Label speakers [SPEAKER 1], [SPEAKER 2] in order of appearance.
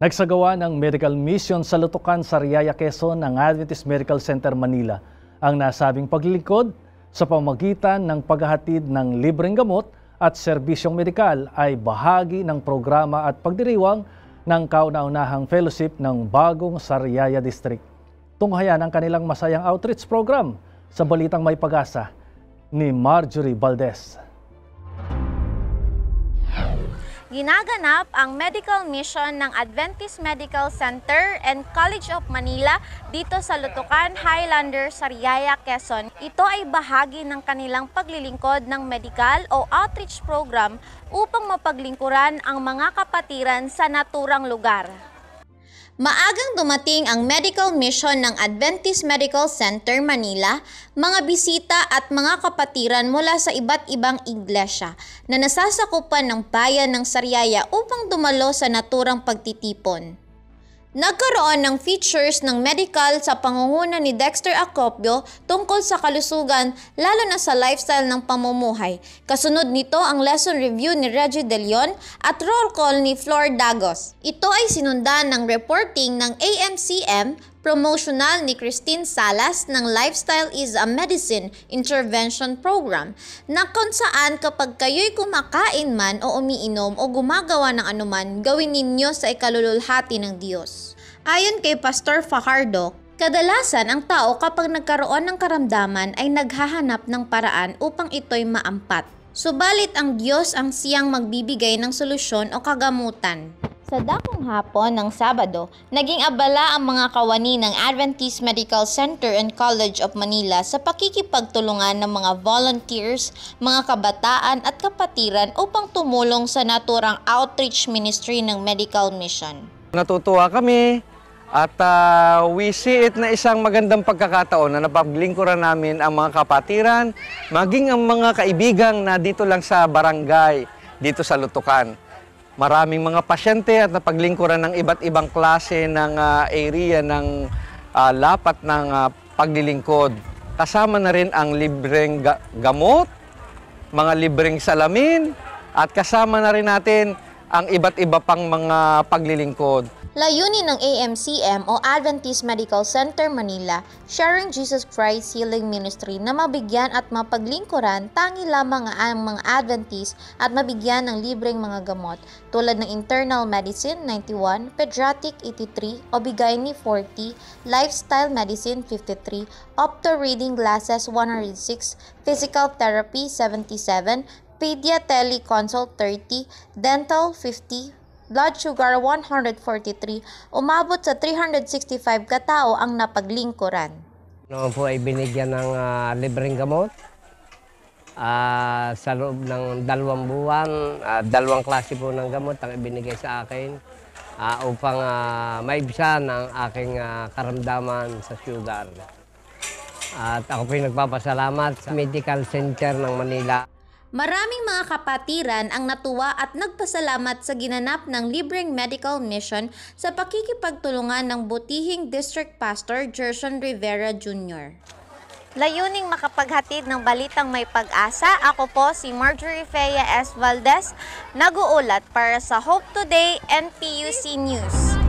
[SPEAKER 1] Nagsagawa ng medical mission sa Lutukan, Sariaya, Quezon ng Adventist Medical Center Manila ang nasabing paglilingkod sa pamagitan ng paghahatid ng libreng gamot at serbisyong medikal ay bahagi ng programa at pagdiriwang ng kauna-unahang fellowship ng bagong Sariyaya District. Tunghayan ang kanilang masayang outreach program sa Balitang May Pag-asa ni Marjorie Valdez.
[SPEAKER 2] Ginaganap ang medical mission ng Adventist Medical Center and College of Manila dito sa Lutukan, Highlander, Sariaya, Quezon. Ito ay bahagi ng kanilang paglilingkod ng medical o outreach program upang mapaglingkuran ang mga kapatiran sa naturang lugar. Maagang dumating ang medical mission ng Adventist Medical Center Manila, mga bisita at mga kapatiran mula sa iba't ibang iglesia na nasasakupan ng bayan ng Sariaya upang dumalo sa naturang pagtitipon. Nagkaroon ng features ng medical sa pangunguna ni Dexter Acopio tungkol sa kalusugan lalo na sa lifestyle ng pamumuhay. Kasunod nito ang lesson review ni Reggie De Leon at roll call ni Flor Dagos. Ito ay sinundan ng reporting ng AMCM promotional ni Christine Salas ng Lifestyle is a Medicine Intervention Program na kung saan kapag kayo'y kumakain man o umiinom o gumagawa ng anuman, gawin ninyo sa ikalululhati ng Diyos. Ayon kay Pastor Fajardo, Kadalasan ang tao kapag nagkaroon ng karamdaman ay naghahanap ng paraan upang ito'y maampat. Subalit ang Diyos ang siyang magbibigay ng solusyon o kagamutan. Sa dakong hapon ng Sabado, naging abala ang mga kawani ng Adventist Medical Center and College of Manila sa pakikipagtulungan ng mga volunteers, mga kabataan at kapatiran upang tumulong sa naturang outreach ministry ng medical mission.
[SPEAKER 1] Natutuwa kami at uh, we see it na isang magandang pagkakataon na napaglingkuran namin ang mga kapatiran, maging ang mga kaibigan na dito lang sa barangay, dito sa Lutukan. Maraming mga pasyente at napaglingkuran ng iba't ibang klase ng uh, area ng uh, lapat ng uh, paglilingkod. Kasama na rin ang libreng ga- gamot, mga libreng salamin, at kasama na rin natin ang iba't iba pang mga paglilingkod.
[SPEAKER 2] Layunin ng AMCM o Adventist Medical Center Manila, Sharing Jesus Christ Healing Ministry na mabigyan at mapaglingkuran tangi lamang ang mga Adventist at mabigyan ng libreng mga gamot tulad ng Internal Medicine 91, Pediatric 83, Obigaini 40, Lifestyle Medicine 53, Opto Reading Glasses 106, Physical Therapy 77, Orthopedia Teleconsult 30, Dental 50, blood sugar 143, umabot sa 365 katao ang napaglingkuran.
[SPEAKER 1] Noon po ay binigyan ng uh, libreng gamot uh, sa loob ng dalawang buwan, uh, dalawang klase po ng gamot ang ibinigay sa akin uh, upang uh, maibsan ang aking uh, karamdaman sa sugar. At ako po ay nagpapasalamat sa Medical Center ng Manila.
[SPEAKER 2] Maraming mga kapatiran ang natuwa at nagpasalamat sa ginanap ng libreng medical mission sa pakikipagtulungan ng butihing District Pastor Gerson Rivera Jr. Layuning makapaghatid ng balitang may pag-asa, ako po si Marjorie Feya S. Valdez, nag-uulat para sa Hope Today and PUC News.